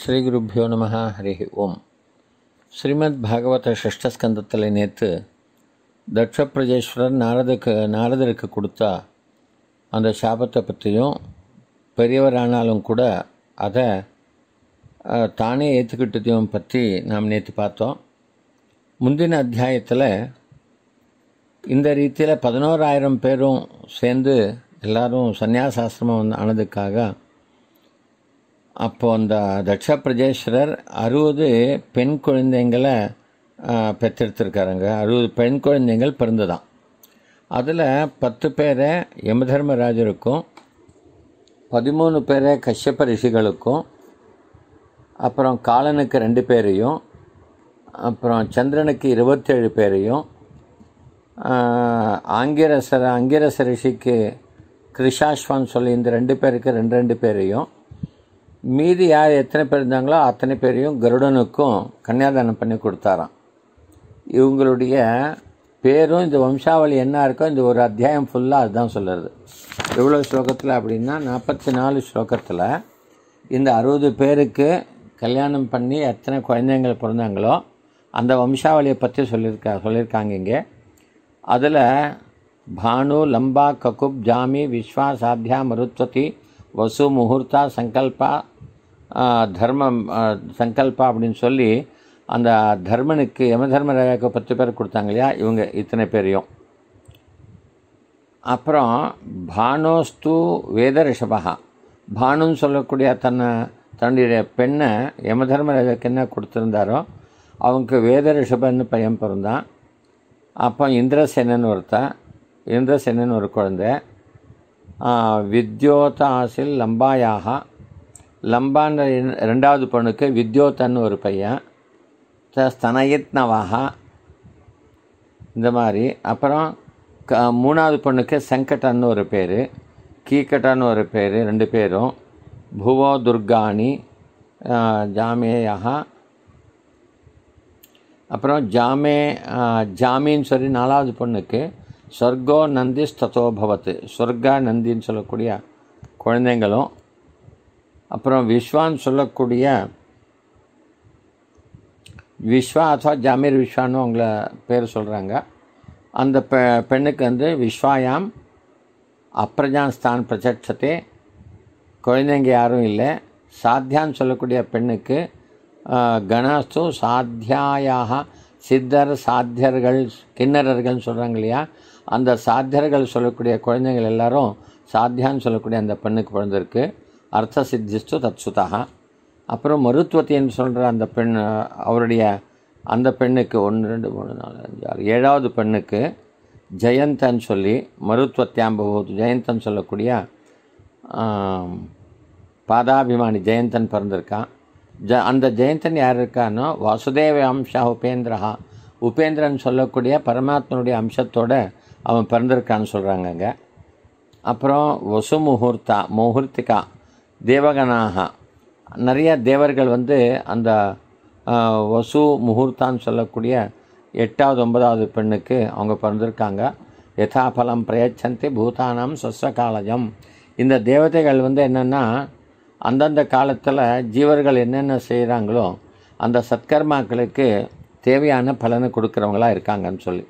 ஸ்ரீகுருப்போ நம ஹரி ஓம் ஸ்ரீமத் பாகவத ஷஷ்டஸ்கந்தத்தில் நேற்று தட்சப்பிரஜேஸ்வரர் நாரதுக்கு நாரதருக்கு கொடுத்தா அந்த சாபத்தை பற்றியும் பெரியவரானாலும் கூட அதை தானே ஏற்றுக்கிட்டதையும் பற்றி நாம் நேற்று பார்த்தோம் முந்தின அத்தியாயத்தில் இந்த ரீதியில் பதினோராயிரம் பேரும் சேர்ந்து எல்லோரும் சன்னியாசாசிரமம் ஆனதுக்காக அப்போது அந்த தட்சா பிரஜேஸ்வரர் அறுபது பெண் குழந்தைங்களை பெற்றெடுத்திருக்காருங்க அறுபது பெண் குழந்தைங்கள் பிறந்ததான் அதில் பத்து பேரை தர்மராஜருக்கும் பதிமூணு பேரை கஷ்யப்ப ரிஷிகளுக்கும் அப்புறம் காலனுக்கு ரெண்டு பேரையும் அப்புறம் சந்திரனுக்கு இருபத்தேழு பேரையும் ஆங்கிரசர் அங்கிரச ரிஷிக்கு கிருஷாஸ்வான் சொல்லி இந்த ரெண்டு பேருக்கு ரெண்டு ரெண்டு பேரையும் மீதி யார் எத்தனை பேர் இருந்தாங்களோ அத்தனை பேரையும் கருடனுக்கும் கன்னியாதானம் பண்ணி கொடுத்தாராம் இவங்களுடைய பேரும் இந்த வம்சாவளி என்ன இருக்கோ இந்த ஒரு அத்தியாயம் ஃபுல்லாக அதுதான் சொல்லுறது எவ்வளோ ஸ்லோகத்தில் அப்படின்னா நாற்பத்தி நாலு ஸ்லோகத்தில் இந்த அறுபது பேருக்கு கல்யாணம் பண்ணி எத்தனை குழந்தைங்கள் பிறந்தாங்களோ அந்த வம்சாவளியை பற்றி சொல்லியிருக்கா சொல்லியிருக்காங்க இங்கே அதில் பானு லம்பா ககுப் ஜாமி விஸ்வா சாத்யா மருத்வதி வசு முகூர்த்தா சங்கல்பா தர்மம் சங்கல்பா அப்படின்னு சொல்லி அந்த தர்மனுக்கு யம தர்மராஜாவுக்கு பத்து பேர் கொடுத்தாங்க இல்லையா இவங்க இத்தனை பேரையும் அப்புறம் பானோஸ்து வேத ரிஷபகா பானுன்னு சொல்லக்கூடிய தன்னை தன்னுடைய பெண்ணை யம தர்மராஜாவுக்கு என்ன கொடுத்துருந்தாரோ அவனுக்கு வேத ரிஷபன்னு பையன் பிறந்தான் அப்போ இந்திரசேனன் ஒருத்தன் இந்திரசேனன் ஒரு குழந்தை வித்யோதாசில் லம்பாயாகா லம்பான ரெண்டாவது பொண்ணுக்கு வித்யோத்தன் ஒரு பையன் ஸ்தனயத்னவாகா இந்த மாதிரி அப்புறம் க மூணாவது பொண்ணுக்கு செங்கட்டன் ஒரு பேர் கீக்கட்டன் ஒரு பேர் ரெண்டு பேரும் புவோ துர்காணி ஜாமேயாக அப்புறம் ஜாமே ஜாமின்னு சொல்லி நாலாவது பொண்ணுக்கு சொர்க்கோ நந்தி ஸ்ததோபவத்து சொர்க்கா நந்தின்னு சொல்லக்கூடிய குழந்தைங்களும் அப்புறம் விஸ்வான்னு சொல்லக்கூடிய விஸ்வா அதுவா ஜாமீர் விஸ்வான்னு அவங்கள பேர் சொல்கிறாங்க அந்த பெ பெண்ணுக்கு வந்து விஸ்வாயாம் அப்ரஜான் ஸ்தான் பிரச்சட்சத்தை குழந்தைங்க யாரும் இல்லை சாத்தியான்னு சொல்லக்கூடிய பெண்ணுக்கு கணாஸ்து சாத்தியாயாக சித்தர் சாத்தியர்கள் கிண்ணறர்கள்னு சொல்கிறாங்க இல்லையா அந்த சாத்தியர்கள் சொல்லக்கூடிய குழந்தைங்கள் எல்லாரும் சாத்தியான்னு சொல்லக்கூடிய அந்த பெண்ணுக்கு பிறந்திருக்கு அர்த்த சித்திஸ்து தத்சுதா அப்புறம் மருத்துவத்தின்னு சொல்கிற அந்த பெண் அவருடைய அந்த பெண்ணுக்கு ஒன்று ரெண்டு மூணு நாலு அஞ்சு ஆறு ஏழாவது பெண்ணுக்கு ஜெயந்தன்னு சொல்லி மருத்துவத்தியாம்பபூத் ஜெயந்தன் சொல்லக்கூடிய பாதாபிமானி ஜெயந்தன் பிறந்திருக்கான் ஜ அந்த ஜெயந்தன் யார் இருக்கானோ வாசுதேவ அம்சா உபேந்திரஹா உபேந்திரன் சொல்லக்கூடிய பரமாத்மனுடைய அம்சத்தோடு அவன் பிறந்திருக்கான்னு சொல்கிறாங்கங்க அப்புறம் வசு முகூர்த்தா முகூர்த்திகா தேவகனாக நிறைய தேவர்கள் வந்து அந்த வசு முகூர்த்தான்னு சொல்லக்கூடிய எட்டாவது ஒன்பதாவது பெண்ணுக்கு அவங்க பிறந்திருக்காங்க யதாபலம் பிரயச்சந்தி பூதானம் காலஜம் இந்த தேவதைகள் வந்து என்னென்னா அந்தந்த காலத்தில் ஜீவர்கள் என்னென்ன செய்கிறாங்களோ அந்த சத்கர்மாக்களுக்கு தேவையான பலனை கொடுக்குறவங்களாக இருக்காங்கன்னு சொல்லி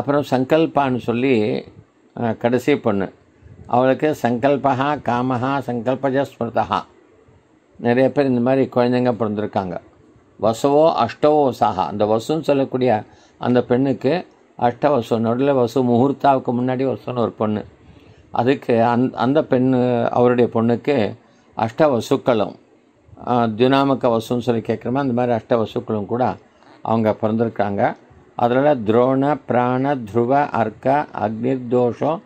அப்புறம் சங்கல்பான்னு சொல்லி கடைசி பொண்ணு அவளுக்கு சங்கல்பகா காமஹா சங்கல்பஜ ஸ்மிருதா நிறைய பேர் இந்த மாதிரி குழந்தைங்க பிறந்திருக்காங்க வசுவோ அஷ்டவோ சாகா அந்த வசுன்னு சொல்லக்கூடிய அந்த பெண்ணுக்கு அஷ்டவசு நடுவில் வசு முகூர்த்தாவுக்கு முன்னாடி வசுன்னு ஒரு பொண்ணு அதுக்கு அந் அந்த பெண்ணு அவருடைய பொண்ணுக்கு அஷ்டவசுக்களும் வசுக்களும் வசுன்னு சொல்லி கேட்குறோமா அந்த மாதிரி அஷ்டவசுக்களும் கூட அவங்க பிறந்திருக்காங்க அதில் துரோண பிராண துருவ அர்க்க அக்னிர் தோஷம்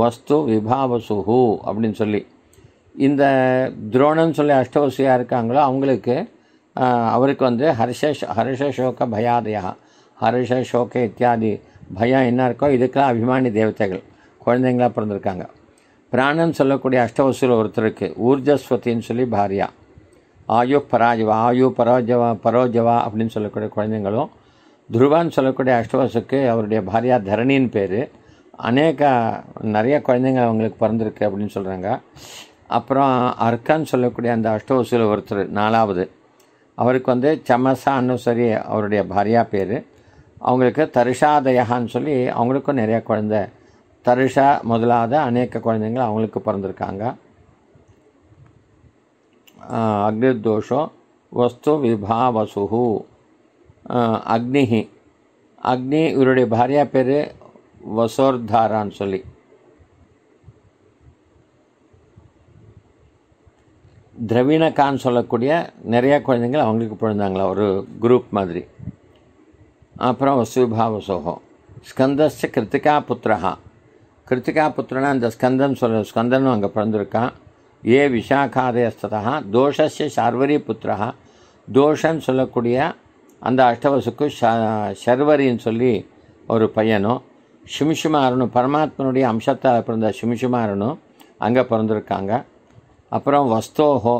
வஸ்து விபாவசுகு அப்படின்னு சொல்லி இந்த துரோணன்னு சொல்லி அஷ்டவசியாக இருக்காங்களோ அவங்களுக்கு அவருக்கு வந்து ஹர்ஷ ஹர்ஷோக பயாதயா ஹர்ஷ சோக இத்தியாதி பயம் என்ன இருக்கோ இதுக்கெல்லாம் அபிமானி தேவதைகள் குழந்தைங்களாக பிறந்திருக்காங்க பிராணன் சொல்லக்கூடிய அஷ்டவசியில் ஒருத்தருக்கு ஊர்ஜஸ்வத்தின்னு சொல்லி பாரியா ஆயு பராஜவா ஆயு பரோஜவா பரோஜவா அப்படின்னு சொல்லக்கூடிய குழந்தைங்களும் துருவான்னு சொல்லக்கூடிய அஷ்டவசுக்கு அவருடைய பாரியா தரணின்னு பேர் அநேக நிறைய குழந்தைங்க அவங்களுக்கு பிறந்திருக்கு அப்படின்னு சொல்கிறாங்க அப்புறம் அர்க்கான்னு சொல்லக்கூடிய அந்த அஷ்டவசூல ஒருத்தர் நாலாவது அவருக்கு வந்து சமசா அனுசரி அவருடைய பாரியா பேர் அவங்களுக்கு தருஷாதயான்னு சொல்லி அவங்களுக்கும் நிறைய குழந்த தருஷா முதலாத அநேக குழந்தைங்கள் அவங்களுக்கு பிறந்திருக்காங்க அக்னிர்தோஷம் வஸ்து விபாவசுகு அக்னிஹி அக்னி இவருடைய பாரியா பேர் வசோர்தாரான்னு சொல்லி திரவீனக்கான்னு சொல்லக்கூடிய நிறையா குழந்தைங்கள் அவங்களுக்கு பிறந்தாங்களா ஒரு குரூப் மாதிரி அப்புறம் வசுபாவ வசோகம் ஸ்கந்தஸ் கிருத்திகா புத்திரஹா கிருத்திகா புத்திரனா அந்த ஸ்கந்தன் சொல்ல ஸ்கந்தனும் அங்கே பிறந்திருக்கான் ஏ விஷாகாதயஸ்ததா தோஷஸ் சர்வரி புத்திரஹா தோஷன்னு சொல்லக்கூடிய அந்த அஷ்டவசுக்கு ஷர்வரின்னு சொல்லி ஒரு பையனும் சுமிஷுமாரனு பரமாத்மனுடைய அம்சத்தால் பிறந்த சுமிஷுமாரனு அங்கே பிறந்திருக்காங்க அப்புறம் வஸ்தோஹோ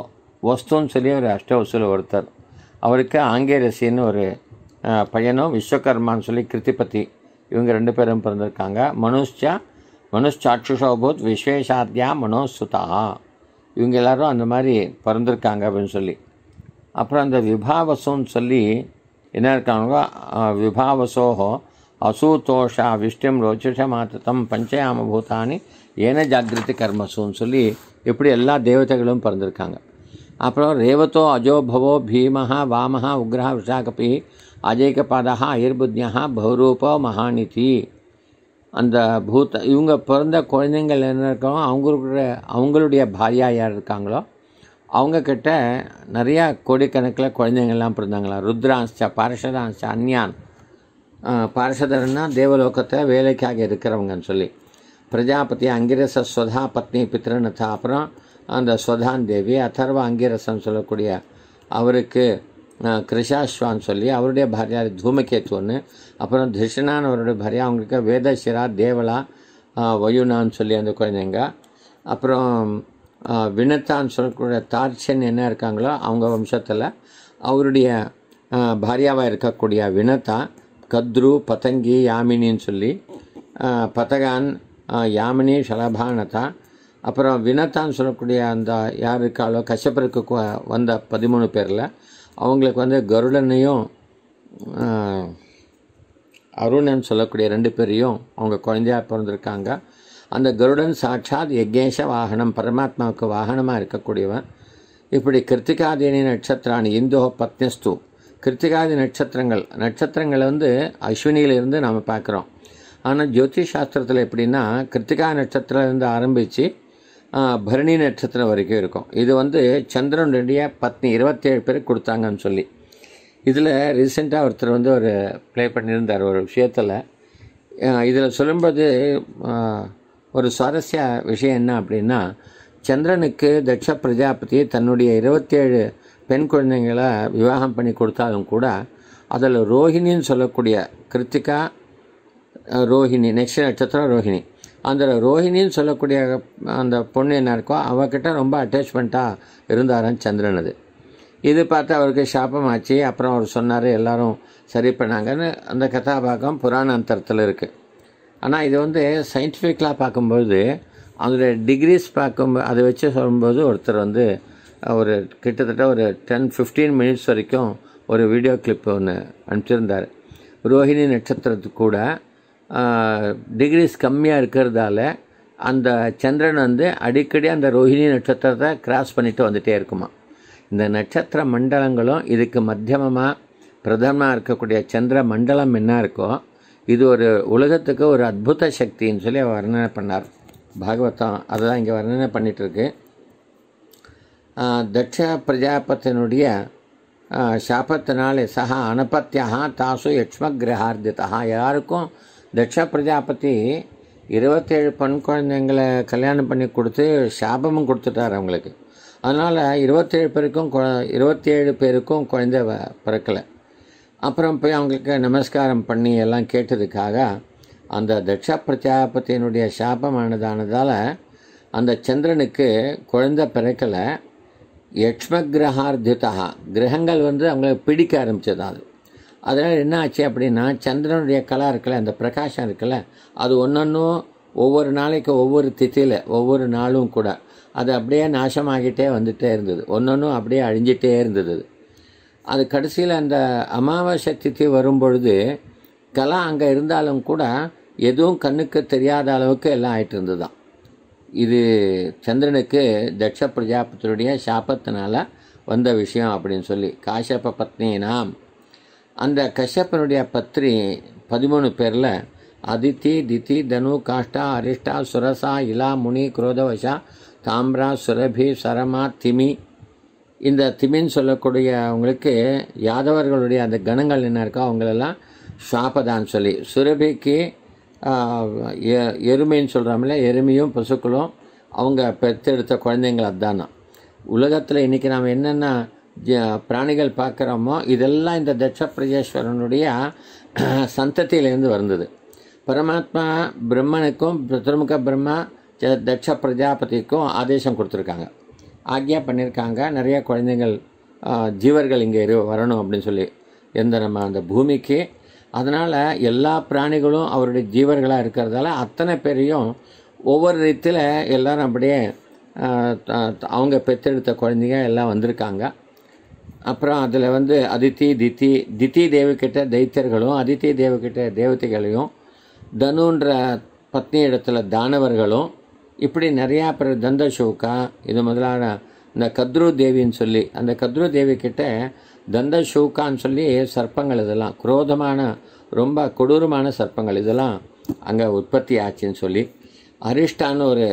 வஸ்துன்னு சொல்லி ஒரு அஷ்டவசூல் ஒருத்தர் அவருக்கு ஆங்கேரசின்னு ஒரு பையனும் விஸ்வகர்மான்னு சொல்லி கிருத்திபதி இவங்க ரெண்டு பேரும் பிறந்திருக்காங்க மனுஷா மனுஷாட்சுஷோபூத் விஸ்வேஷாத்யா மனோசுதா இவங்க எல்லோரும் அந்த மாதிரி பிறந்திருக்காங்க அப்படின்னு சொல்லி அப்புறம் அந்த விபாவசோன்னு சொல்லி என்ன இருக்காங்களோ விபாவசோஹோ அசூதோஷ விஷ்டம் ரோச்சிஷமாத்தம் பஞ்சயாம பூதானி ஏன ஜாகிரதி கர்மசுன்னு சொல்லி இப்படி எல்லா தேவதைகளும் பிறந்திருக்காங்க அப்புறம் ரேவதோ அஜோபவோ பீமஹா வாமஹா உக்ரஹா விசாகபி அஜேக அஜேகபதா அயர்புத்யா பௌரூபோ மகாநிதி அந்த பூத இவங்க பிறந்த குழந்தைங்கள் என்ன இருக்கோ அவங்களுடைய அவங்களுடைய பாரியா யார் இருக்காங்களோ அவங்கக்கிட்ட நிறையா கோடிக்கணக்கில் குழந்தைங்கள்லாம் பிறந்தாங்களா ருத்ரான்ஸ்ச பரஷரான்ஸ்ச அன்யான் பார்ஷதர்னால் தேவலோகத்தை வேலைக்காக இருக்கிறவங்கன்னு சொல்லி பிரஜாபதி அங்கிரச ஸ்வதா பத்னி பித்ரனத்தா அப்புறம் அந்த ஸ்வதான் தேவி அதர்வ அங்கிரசன் சொல்லக்கூடிய அவருக்கு கிருஷாஸ்வான்னு சொல்லி அவருடைய பாரியா தூமகேத்து ஒன்று அப்புறம் திருஷ்ணான் அவருடைய பாரியா அவங்களுக்கு வேதசிரா தேவலா வயுனான்னு சொல்லி அந்த குழந்தைங்க அப்புறம் வினத்தான்னு சொல்லக்கூடிய தார்ச்சன் என்ன இருக்காங்களோ அவங்க வம்சத்தில் அவருடைய பாரியாவாக இருக்கக்கூடிய வினத்தான் கத்ரு பதங்கி யாமினின்னு சொல்லி பதகான் யாமினி ஷலபானதா அப்புறம் வினதான்னு சொல்லக்கூடிய அந்த யார் இருக்காளோ கஷ்யப்பருக்கு வந்த பதிமூணு பேரில் அவங்களுக்கு வந்து கருடனையும் அருணன் சொல்லக்கூடிய ரெண்டு பேரையும் அவங்க குழந்தையாக பிறந்திருக்காங்க அந்த கருடன் சாட்சாத் யஜ்ஞேஷ வாகனம் பரமாத்மாவுக்கு வாகனமாக இருக்கக்கூடியவன் இப்படி கிருத்திகாதேனி நட்சத்திராணி இந்தோ பத்னஸ்து கிருத்திகாதி நட்சத்திரங்கள் நட்சத்திரங்களை வந்து அஸ்வினியிலிருந்து நாம் பார்க்குறோம் ஆனால் ஜோதிஷ் சாஸ்திரத்தில் எப்படின்னா கிருத்திகா நட்சத்திரத்துலேருந்து ஆரம்பித்து பரணி நட்சத்திரம் வரைக்கும் இருக்கும் இது வந்து சந்திரனுடைய பத்னி இருபத்தேழு பேர் கொடுத்தாங்கன்னு சொல்லி இதில் ரீசெண்டாக ஒருத்தர் வந்து ஒரு ப்ளே பண்ணியிருந்தார் ஒரு விஷயத்தில் இதில் சொல்லும்போது ஒரு சுவாரஸ்ய விஷயம் என்ன அப்படின்னா சந்திரனுக்கு தட்ச பிரஜாபதி தன்னுடைய இருபத்தேழு பெண் குழந்தைங்களை விவாகம் பண்ணி கொடுத்தாலும் கூட அதில் ரோஹிணின்னு சொல்லக்கூடிய கிருத்திகா ரோஹிணி நெக்ஸ்ட் நட்சத்திரம் ரோஹிணி அந்த ரோஹிணின்னு சொல்லக்கூடிய அந்த பொண்ணு என்ன இருக்கோ அவகிட்ட ரொம்ப அட்டாச்மெண்ட்டாக இருந்தாரன் சந்திரன் அது இது பார்த்து அவருக்கு சாபம் ஆச்சு அப்புறம் அவர் சொன்னார் எல்லாரும் சரி பண்ணாங்கன்னு அந்த கதாபாகம் அந்தரத்தில் இருக்குது ஆனால் இது வந்து சயின்டிஃபிக்கலாக பார்க்கும்போது அதோடைய டிகிரிஸ் பார்க்கும்போது அதை வச்சு சொல்லும்போது ஒருத்தர் வந்து ஒரு கிட்டத்தட்ட ஒரு டென் ஃபிஃப்டீன் மினிட்ஸ் வரைக்கும் ஒரு வீடியோ கிளிப் ஒன்று அனுப்பிச்சிருந்தார் ரோஹிணி நட்சத்திரத்துக்கு கூட டிகிரிஸ் கம்மியாக இருக்கிறதால அந்த சந்திரன் வந்து அடிக்கடி அந்த ரோஹிணி நட்சத்திரத்தை கிராஸ் பண்ணிட்டு வந்துகிட்டே இருக்குமா இந்த நட்சத்திர மண்டலங்களும் இதுக்கு மத்தியமமாக பிரதமாக இருக்கக்கூடிய சந்திர மண்டலம் என்ன இருக்கோ இது ஒரு உலகத்துக்கு ஒரு அற்புத சக்தின்னு சொல்லி வர்ணனை பண்ணார் பாகவத்தம் அதை தான் இங்கே வர்ணனை பண்ணிகிட்ருக்கு தட்ச பிரஜாபத்தினுடைய சாபத்தினாலே சஹா அனுபத்தியா தாசு யக்ஷ்மகிரகார்திதா யாருக்கும் தட்ச பிரஜாபதி இருபத்தேழு பெண் குழந்தைங்களை கல்யாணம் பண்ணி கொடுத்து சாபமும் கொடுத்துட்டார் அவங்களுக்கு அதனால் இருபத்தேழு பேருக்கும் இருபத்தேழு பேருக்கும் குழந்தை பிறக்கலை அப்புறம் போய் அவங்களுக்கு நமஸ்காரம் பண்ணி எல்லாம் கேட்டதுக்காக அந்த தட்ச பிரஜாபத்தியினுடைய சாபமானதானதால் அந்த சந்திரனுக்கு குழந்தை பிறக்கலை யக்ஷ்ம கிரகங்கள் வந்து அவங்களை பிடிக்க ஆரம்பித்தது அது அதனால் என்ன ஆச்சு அப்படின்னா சந்திரனுடைய கலா இருக்கல அந்த பிரகாஷம் இருக்குல்ல அது ஒன்றொன்றும் ஒவ்வொரு நாளைக்கு ஒவ்வொரு திதியில் ஒவ்வொரு நாளும் கூட அது அப்படியே நாசமாகிட்டே வந்துகிட்டே இருந்தது ஒன்றொன்றும் அப்படியே அழிஞ்சிட்டே இருந்தது அது கடைசியில் அந்த அமாவாசை திதி வரும்பொழுது கலா அங்கே இருந்தாலும் கூட எதுவும் கண்ணுக்கு தெரியாத அளவுக்கு எல்லாம் ஆகிட்டு தான் இது சந்திரனுக்கு தட்ச பிரஜாபத்தினுடைய சாபத்தினால் வந்த விஷயம் அப்படின்னு சொல்லி காஷப்ப பத்னினாம் அந்த கஷ்யப்பனுடைய பத்ரி பதிமூணு பேரில் அதித்தி தித்தி தனு காஷ்டா அரிஷ்டா சுரசா இலா முனி குரோதவசா தாம்ரா சுரபி சரமா திமி இந்த திமின்னு சொல்லக்கூடிய அவங்களுக்கு யாதவர்களுடைய அந்த கணங்கள் என்ன இருக்கோ அவங்களெல்லாம் சாபதான்னு சொல்லி சுரபிக்கு எருமைன்னு சொல்கிறாமல எருமையும் பசுக்களும் அவங்க பெற்றெடுத்த குழந்தைங்கள் அதுதானா உலகத்தில் இன்றைக்கி நாம் என்னென்ன பிராணிகள் பார்க்குறோமோ இதெல்லாம் இந்த பிரஜேஸ்வரனுடைய சந்ததியிலேருந்து வந்தது பரமாத்மா பிரம்மனுக்கும் பிரதமுக பிரம்மா தட்ச பிரஜாபதிக்கும் ஆதேசம் கொடுத்துருக்காங்க ஆக்யா பண்ணியிருக்காங்க நிறைய குழந்தைங்கள் ஜீவர்கள் இங்கே வரணும் அப்படின்னு சொல்லி எந்த நம்ம அந்த பூமிக்கு அதனால் எல்லா பிராணிகளும் அவருடைய ஜீவர்களாக இருக்கிறதால அத்தனை பேரையும் ஒவ்வொரு ரீதியில் எல்லோரும் அப்படியே அவங்க பெற்றெடுத்த குழந்தைங்க எல்லாம் வந்திருக்காங்க அப்புறம் அதில் வந்து அதித்தி தித்தி தித்தி தேவிக்கிட்ட தைத்தியர்களும் அதித்தி தேவிக்கிட்ட தேவதைகளையும் தனுன்ற பத்னி இடத்துல தானவர்களும் இப்படி நிறையா பேர் தந்த ஷோக்கா இது முதலான இந்த கத்ரு தேவின்னு சொல்லி அந்த கத்ரு தேவி தந்த ஷூக்கான்னு சொல்லி சர்ப்பங்கள் இதெல்லாம் குரோதமான ரொம்ப கொடூரமான சர்ப்பங்கள் இதெல்லாம் அங்கே உற்பத்தி ஆச்சுன்னு சொல்லி அரிஷ்டான்னு ஒரு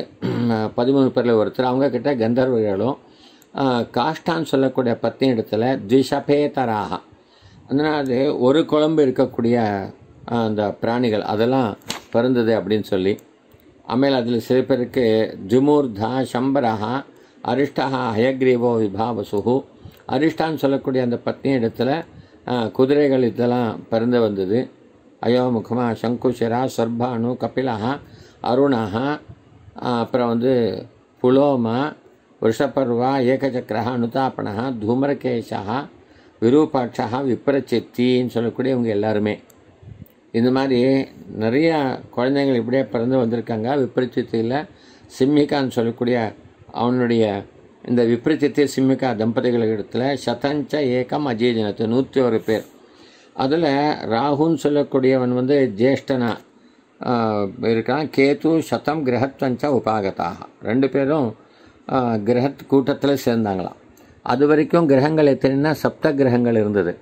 பதிமூணு பேரில் ஒருத்தர் அவங்கக்கிட்ட கந்தர்வர்களும் காஷ்டான்னு சொல்லக்கூடிய பத்தி இடத்துல திஷபேதராக அதனால் அது ஒரு குழம்பு இருக்கக்கூடிய அந்த பிராணிகள் அதெல்லாம் பிறந்தது அப்படின்னு சொல்லி அமேல் அதில் சில பேருக்கு ஜுமூர்தா சம்பரஹா அரிஷ்டஹா ஹயக்ரீவோ விபாவசுகு அரிஷ்டான்னு சொல்லக்கூடிய அந்த பத்னி இடத்துல குதிரைகள் இதெல்லாம் பிறந்து வந்தது அயோமுகமாக சங்குஷரா சர்பானு கபிலஹா அருணா அப்புறம் வந்து புலோமா விஷபர்வா ஏகச்சக்கரா அனுதாபனா தூமரகேஷா விரூபாட்சஹா விப்ரச்சித்தின்னு சொல்லக்கூடிய இவங்க எல்லாருமே இந்த மாதிரி நிறையா குழந்தைங்கள் இப்படியே பிறந்து வந்திருக்காங்க விப்ரச்சித்தியில் சிம்மிகான்னு சொல்லக்கூடிய அவனுடைய இந்த விப்ரித்தித்து சிம்மிகா தம்பதிகள் இடத்துல சதஞ்ச ஏக்கம் அஜீஜனத்து நூற்றி ஒரு பேர் அதில் ராகுன்னு சொல்லக்கூடியவன் வந்து ஜேஷ்டனா இருக்கான் கேத்து சதம் கிரகத்வஞ்ச உபாகதாக ரெண்டு பேரும் கிரகத் கூட்டத்தில் சேர்ந்தாங்களாம் அது வரைக்கும் கிரகங்கள் எத்தனைன்னா சப்த கிரகங்கள் இருந்தது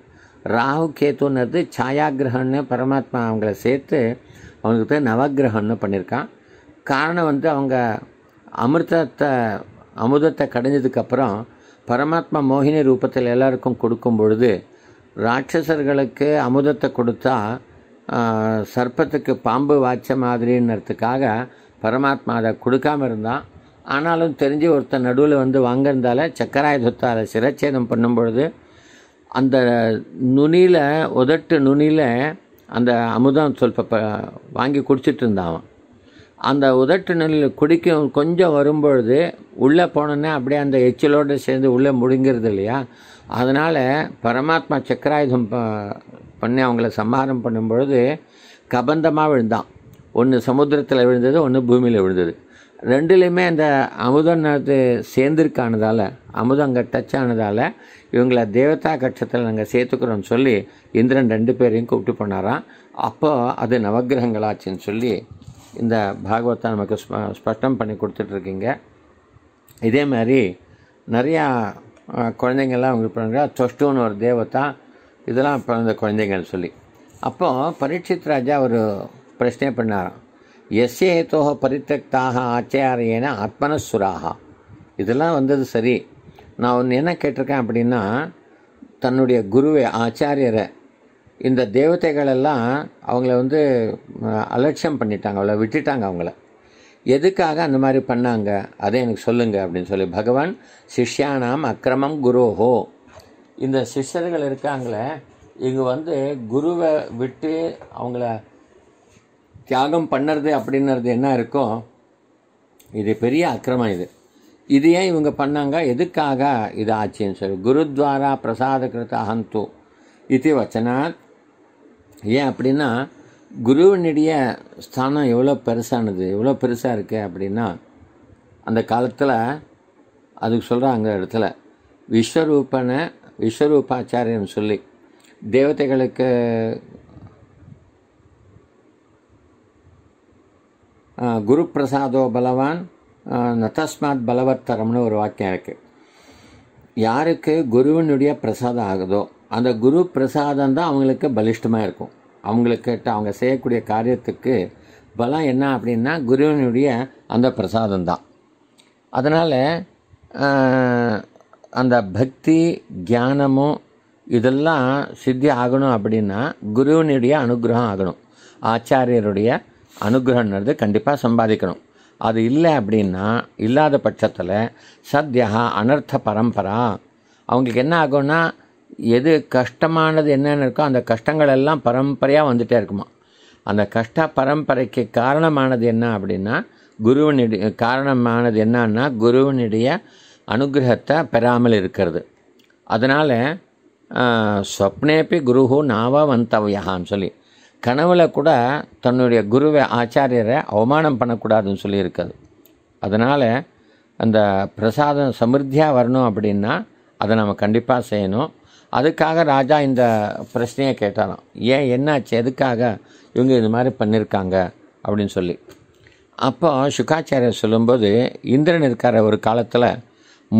ராகு கேத்துன்றது சாயாகிரகம்னு பரமாத்மா அவங்கள சேர்த்து அவங்களுக்கு பேர் நவகிரகம்னு பண்ணியிருக்கான் காரணம் வந்து அவங்க அமிர்தத்தை அமுதத்தை கடைஞ்சதுக்கப்புறம் பரமாத்மா மோகினி ரூபத்தில் எல்லாருக்கும் கொடுக்கும் பொழுது ராட்சசர்களுக்கு அமுதத்தை கொடுத்தா சர்ப்பத்துக்கு பாம்பு வாச்ச மாதிரின்றதுக்காக பரமாத்மா அதை கொடுக்காமல் இருந்தான் ஆனாலும் தெரிஞ்சு ஒருத்தர் நடுவில் வந்து வாங்கிருந்தால சக்கராயுதத்தால் சிரச்சேதம் பண்ணும்பொழுது அந்த நுனியில் உதட்டு நுனியில் அந்த அமுதம் சொல்ப வாங்கி குடிச்சிட்டு இருந்தான் அந்த உதட்டு நெல் குடிக்க கொஞ்சம் வரும்பொழுது உள்ளே போனோன்னே அப்படியே அந்த எச்சிலோடு சேர்ந்து உள்ளே முடிங்கிறது இல்லையா அதனால் பரமாத்மா சக்கராயுதம் பண்ணி அவங்கள சம்ஹாரம் பண்ணும்பொழுது கபந்தமாக விழுந்தான் ஒன்று சமுத்திரத்தில் விழுந்தது ஒன்று பூமியில் விழுந்தது ரெண்டுலேயுமே அந்த அமுதம் சேர்ந்திருக்கானதால் அமுதம் டச் ஆனதால் இவங்களை தேவதா கட்சத்தில் நாங்கள் சேர்த்துக்கிறோன்னு சொல்லி இந்திரன் ரெண்டு பேரையும் கூப்பிட்டு போனாரான் அப்போது அது நவகிரகங்களாச்சுன்னு சொல்லி இந்த பாகவத்தை நமக்கு ஸ்பஷ்டம் பண்ணி கொடுத்துட்ருக்கீங்க இதே மாதிரி நிறையா குழந்தைங்கள்லாம் அவங்க பண்ணுறா தொஷ்டுன்னு ஒரு தேவதா இதெல்லாம் பிறந்த குழந்தைங்கன்னு சொல்லி அப்போது பரீட்சித் ராஜா ஒரு பிரச்சனையே பண்ணாராம் எஸ்ய பரித்தக்தாக ஆச்சாரியன ஆத்மனசுராகா இதெல்லாம் வந்தது சரி நான் ஒன்று என்ன கேட்டிருக்கேன் அப்படின்னா தன்னுடைய குருவை ஆச்சாரியரை இந்த தேவதைகளெல்லாம் அவங்கள வந்து அலட்சியம் பண்ணிட்டாங்க அவளை விட்டுட்டாங்க அவங்கள எதுக்காக அந்த மாதிரி பண்ணாங்க அதை எனக்கு சொல்லுங்கள் அப்படின்னு சொல்லி பகவான் சிஷ்யானாம் அக்கிரமம் குருஹோ இந்த சிஷ்யர்கள் இருக்காங்களே இங்கே வந்து குருவை விட்டு அவங்கள தியாகம் பண்ணுறது அப்படின்றது என்ன இருக்கோ இது பெரிய அக்கிரமம் இது இது ஏன் இவங்க பண்ணாங்க எதுக்காக இது ஆச்சுன்னு சொல்லி குருத்வாரா பிரசாத கிருத்த அகந்தூ இது வச்சனாத் ஏன் அப்படின்னா குருவனுடைய ஸ்தானம் எவ்வளோ பெருசானது எவ்வளோ பெருசாக இருக்குது அப்படின்னா அந்த காலத்தில் அதுக்கு சொல்கிறாங்க இடத்துல விஸ்வரூபனை விஸ்வரூபாச்சாரியன் சொல்லி தேவதைகளுக்கு குரு பிரசாதோ பலவான் நத்தஸ்மாத் பலவர்த்தரம்னு ஒரு வாக்கியம் இருக்குது யாருக்கு குருவினுடைய பிரசாதம் ஆகுதோ அந்த குரு பிரசாதம் தான் அவங்களுக்கு பலிஷ்டமாக இருக்கும் அவங்களுக்கு அவங்க செய்யக்கூடிய காரியத்துக்கு பலம் என்ன அப்படின்னா குருவினுடைய அந்த பிரசாதம் தான் அதனால் அந்த பக்தி தியானமும் இதெல்லாம் சித்தி ஆகணும் அப்படின்னா குருவினுடைய அனுகிரகம் ஆகணும் ஆச்சாரியருடைய அனுகிரகம்ன்றது கண்டிப்பாக சம்பாதிக்கணும் அது இல்லை அப்படின்னா இல்லாத பட்சத்தில் சத்யா அனர்த்த பரம்பரா அவங்களுக்கு என்ன ஆகும்னா எது கஷ்டமானது என்னென்னு இருக்கோ அந்த கஷ்டங்கள் எல்லாம் பரம்பரையாக வந்துகிட்டே இருக்குமா அந்த கஷ்ட பரம்பரைக்கு காரணமானது என்ன அப்படின்னா குருவனுடைய காரணமானது என்னன்னா குருவனுடைய அனுகிரகத்தை பெறாமல் இருக்கிறது அதனால் ஸ்வப்னேப்பி குருஹு நாவா வந்தவையான்னு சொல்லி கனவுல கூட தன்னுடைய குருவை ஆச்சாரியரை அவமானம் பண்ணக்கூடாதுன்னு சொல்லியிருக்காது அதனால் அந்த பிரசாதம் சமிருத்தியாக வரணும் அப்படின்னா அதை நம்ம கண்டிப்பாக செய்யணும் அதுக்காக ராஜா இந்த பிரச்சனையை கேட்டாராம் ஏன் என்னாச்சு எதுக்காக இவங்க இது மாதிரி பண்ணியிருக்காங்க அப்படின்னு சொல்லி அப்போ சுக்காச்சாரியர் சொல்லும்போது இந்திரன் இருக்கிற ஒரு காலத்தில்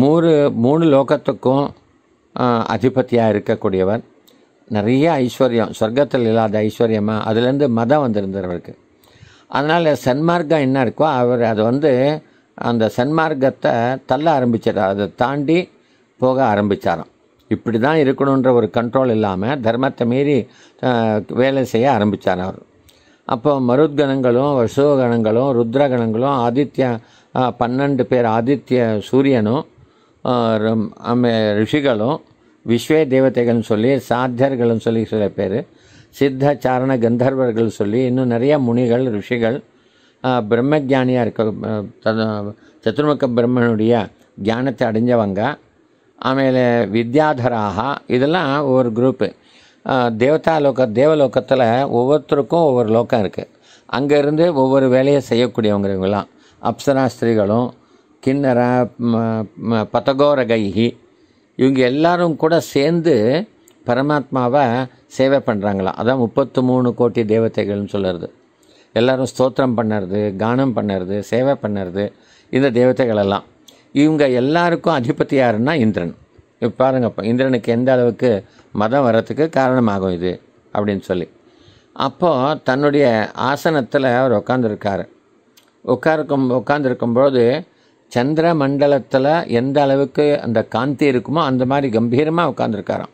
மூணு மூணு லோகத்துக்கும் அதிபதியாக இருக்கக்கூடியவர் நிறைய ஐஸ்வர்யம் சொர்க்கத்தில் இல்லாத ஐஸ்வர்யமாக அதுலேருந்து மதம் வந்திருந்தார் அவருக்கு அதனால் சன்மார்க்கம் என்ன இருக்கோ அவர் அதை வந்து அந்த சன்மார்க்கத்தை தள்ள ஆரம்பிச்சிட்டார் அதை தாண்டி போக ஆரம்பித்தாராம் இப்படி தான் இருக்கணுன்ற ஒரு கண்ட்ரோல் இல்லாமல் தர்மத்தை மீறி வேலை செய்ய ஆரம்பித்தார் அவர் அப்போ மருத்கணங்களும் வசுவகணங்களும் ருத்ரகணங்களும் ஆதித்ய பன்னெண்டு பேர் ஆதித்ய சூரியனும் ரிஷிகளும் விஸ்வே தேவதைகள்னு சொல்லி சாத்தியர்கள்னு சொல்லி சில பேர் சித்த சாரண கந்தர்வர்கள் சொல்லி இன்னும் நிறைய முனிகள் ரிஷிகள் பிரம்மஜானியாக இருக்க சத்துர்முக பிரம்மனுடைய தியானத்தை அடைஞ்சவங்க ஆமேலே வித்யாதராக இதெல்லாம் ஒவ்வொரு குரூப்பு தேவதா லோக தேவலோகத்தில் ஒவ்வொருத்தருக்கும் ஒவ்வொரு லோக்கம் இருக்குது அங்கேருந்து ஒவ்வொரு வேலையை செய்யக்கூடியவங்க இவங்களாம் அப்சரா ஸ்திரீகளும் கிண்ணற பத்தகோரகைகி இவங்க எல்லாரும் கூட சேர்ந்து பரமாத்மாவை சேவை பண்ணுறாங்களாம் அதான் முப்பத்து மூணு கோட்டி தேவதைகள்னு சொல்லுறது எல்லோரும் ஸ்தோத்திரம் பண்ணுறது கானம் பண்ணுறது சேவை பண்ணுறது இந்த தேவதைகளெல்லாம் இவங்க எல்லாருக்கும் அதிபதி இந்திரன் இப்போ பாருங்கப்பா இந்திரனுக்கு எந்த அளவுக்கு மதம் வர்றதுக்கு காரணமாகும் இது அப்படின்னு சொல்லி அப்போது தன்னுடைய ஆசனத்தில் அவர் உட்காந்துருக்கார் உட்காருக்கும் உட்காந்துருக்கும்போது சந்திர மண்டலத்தில் எந்த அளவுக்கு அந்த காந்தி இருக்குமோ அந்த மாதிரி கம்பீரமாக உட்காந்துருக்காராம்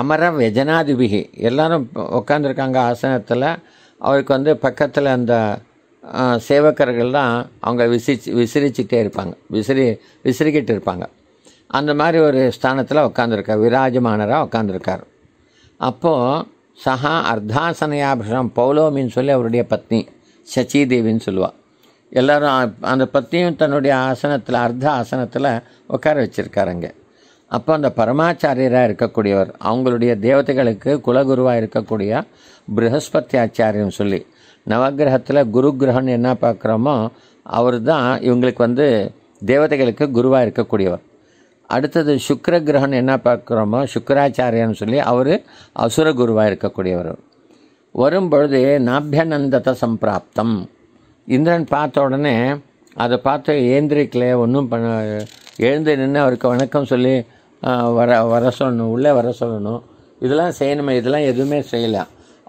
அமர வெஜனாதிபிகி எல்லாரும் உட்காந்துருக்காங்க ஆசனத்தில் அவருக்கு வந்து பக்கத்தில் அந்த சேவக்கர்கள் தான் அவங்க விசிச்சு விசிரிச்சுக்கிட்டே இருப்பாங்க விசிறி விசிறிக்கிட்டு இருப்பாங்க அந்த மாதிரி ஒரு ஸ்தானத்தில் உட்காந்துருக்கார் விராஜமானராக உட்காந்துருக்கார் அப்போது சஹா அர்த்தாசனையாபிஷம் பௌலோமின்னு சொல்லி அவருடைய பத்னி சச்சிதேவின்னு சொல்லுவாள் எல்லோரும் அந்த பத்தியும் தன்னுடைய ஆசனத்தில் அர்த்த ஆசனத்தில் உட்கார வச்சுருக்காருங்க அப்போ அந்த பரமாச்சாரியராக இருக்கக்கூடியவர் அவங்களுடைய தேவதைகளுக்கு குலகுருவாக இருக்கக்கூடிய ப்ரஹஸ்பத்தி ஆச்சாரியம் சொல்லி நவகிரகத்தில் குரு கிரகம்னு என்ன பார்க்குறோமோ அவர் தான் இவங்களுக்கு வந்து தேவதைகளுக்கு குருவாக இருக்கக்கூடியவர் அடுத்தது சுக்கர கிரகன் என்ன பார்க்குறோமோ சுக்கராச்சாரியன்னு சொல்லி அவர் அசுர குருவாக இருக்கக்கூடியவர் வரும்பொழுது நாபியானந்தத்தை சம்பிராப்தம் இந்திரன் பார்த்த உடனே அதை பார்த்து ஏந்திரிக்கல ஒன்றும் பண்ண எழுந்து நின்று அவருக்கு வணக்கம் சொல்லி வர வர சொல்லணும் உள்ளே வர சொல்லணும் இதெல்லாம் செய்யணுமே இதெல்லாம் எதுவுமே செய்யலை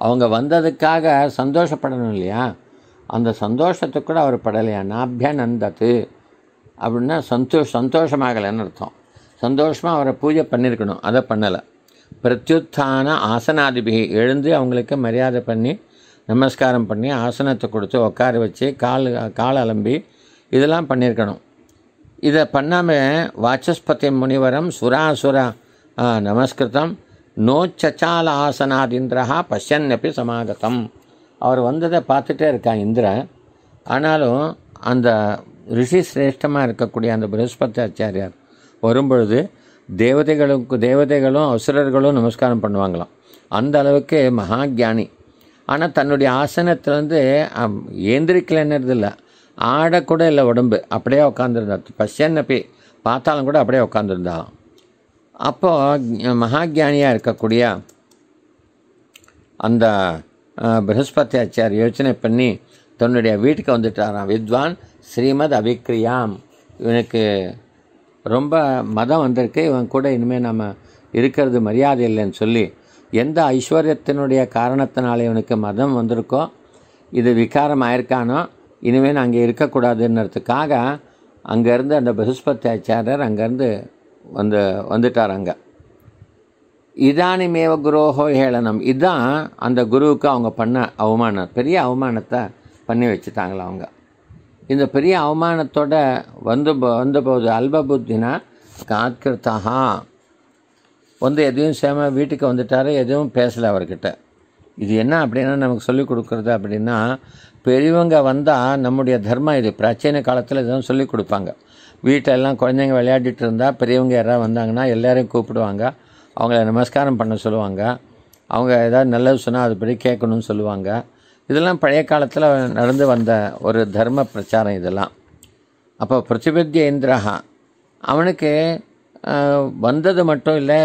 அவங்க வந்ததுக்காக சந்தோஷப்படணும் இல்லையா அந்த சந்தோஷத்துக்கு கூட அவர் படலையா நாபியானந்தது அப்படின்னா சந்தோஷ் சந்தோஷமாகலைன்னு அர்த்தம் சந்தோஷமாக அவரை பூஜை பண்ணியிருக்கணும் அதை பண்ணலை பிரத்யுத்தான ஆசனாதிபி எழுந்து அவங்களுக்கு மரியாதை பண்ணி நமஸ்காரம் பண்ணி ஆசனத்தை கொடுத்து உட்கார வச்சு கால் கால் அலம்பி இதெல்லாம் பண்ணியிருக்கணும் இதை பண்ணாமல் வாச்சஸ்பத்தி முனிவரம் சுரா சுரா நமஸ்கிருதம் நோச்சச்சால ஆசனாத் இந்திரஹா பசன்னப்பி சமாகத்தம் அவர் வந்ததை பார்த்துட்டே இருக்கான் இந்திரன் ஆனாலும் அந்த ரிஷி சிரேஷ்டமாக இருக்கக்கூடிய அந்த வரும் வரும்பொழுது தேவதைகளுக்கு தேவதைகளும் அவசரர்களும் நமஸ்காரம் பண்ணுவாங்களாம் அந்த அளவுக்கு மகா கியானி ஆனால் தன்னுடைய ஆசனத்துலேருந்து ஏந்திரிக்கலைன்றது இல்லை ஆடக்கூட இல்லை உடம்பு அப்படியே உட்காந்துருந்தா பசியன்னப்பி பார்த்தாலும் கூட அப்படியே உட்காந்துருந்தாலும் அப்போது மகாஜானியாக இருக்கக்கூடிய அந்த பிருகஸ்பதி ஆச்சார் யோசனை பண்ணி தன்னுடைய வீட்டுக்கு வந்துட்டாராம் வித்வான் ஸ்ரீமத் அபிக்ரியாம் இவனுக்கு ரொம்ப மதம் வந்திருக்கு இவன் கூட இனிமேல் நம்ம இருக்கிறது மரியாதை இல்லைன்னு சொல்லி எந்த ஐஸ்வர்யத்தினுடைய காரணத்தினால இவனுக்கு மதம் வந்திருக்கோ இது விகாரம் ஆயிருக்கானோ இனிமேல் அங்கே இருக்கக்கூடாதுன்றதுக்காக அங்கேருந்து அந்த பகுஸ்பத்தி ஆச்சாரர் அங்கேருந்து வந்து வந்துட்டார் அங்கே இதானிமேவ குரோஹோ ஏளனம் இதுதான் அந்த குருவுக்கு அவங்க பண்ண அவமானம் பெரிய அவமானத்தை பண்ணி வச்சுட்டாங்களா அவங்க இந்த பெரிய அவமானத்தோட வந்து வந்தபோது அல்ப புத்தினா காத்கிருத்தகா வந்து எதையும் சேம வீட்டுக்கு வந்துட்டார் எதுவும் பேசலை அவர்கிட்ட இது என்ன அப்படின்னா நமக்கு சொல்லிக் கொடுக்குறது அப்படின்னா பெரியவங்க வந்தால் நம்முடைய தர்மம் இது பிராச்சீன காலத்தில் எதுவும் சொல்லிக் கொடுப்பாங்க வீட்டிலெல்லாம் குழந்தைங்க விளையாடிட்டு இருந்தால் பெரியவங்க யாராவது வந்தாங்கன்னா எல்லோரையும் கூப்பிடுவாங்க அவங்கள நமஸ்காரம் பண்ண சொல்லுவாங்க அவங்க ஏதாவது நல்லது சொன்னால் அதுபடி கேட்கணும்னு சொல்லுவாங்க இதெல்லாம் பழைய காலத்தில் நடந்து வந்த ஒரு தர்ம பிரச்சாரம் இதெல்லாம் அப்போ பிரதிபத்திய இந்திரஹா அவனுக்கு வந்தது மட்டும் இல்லை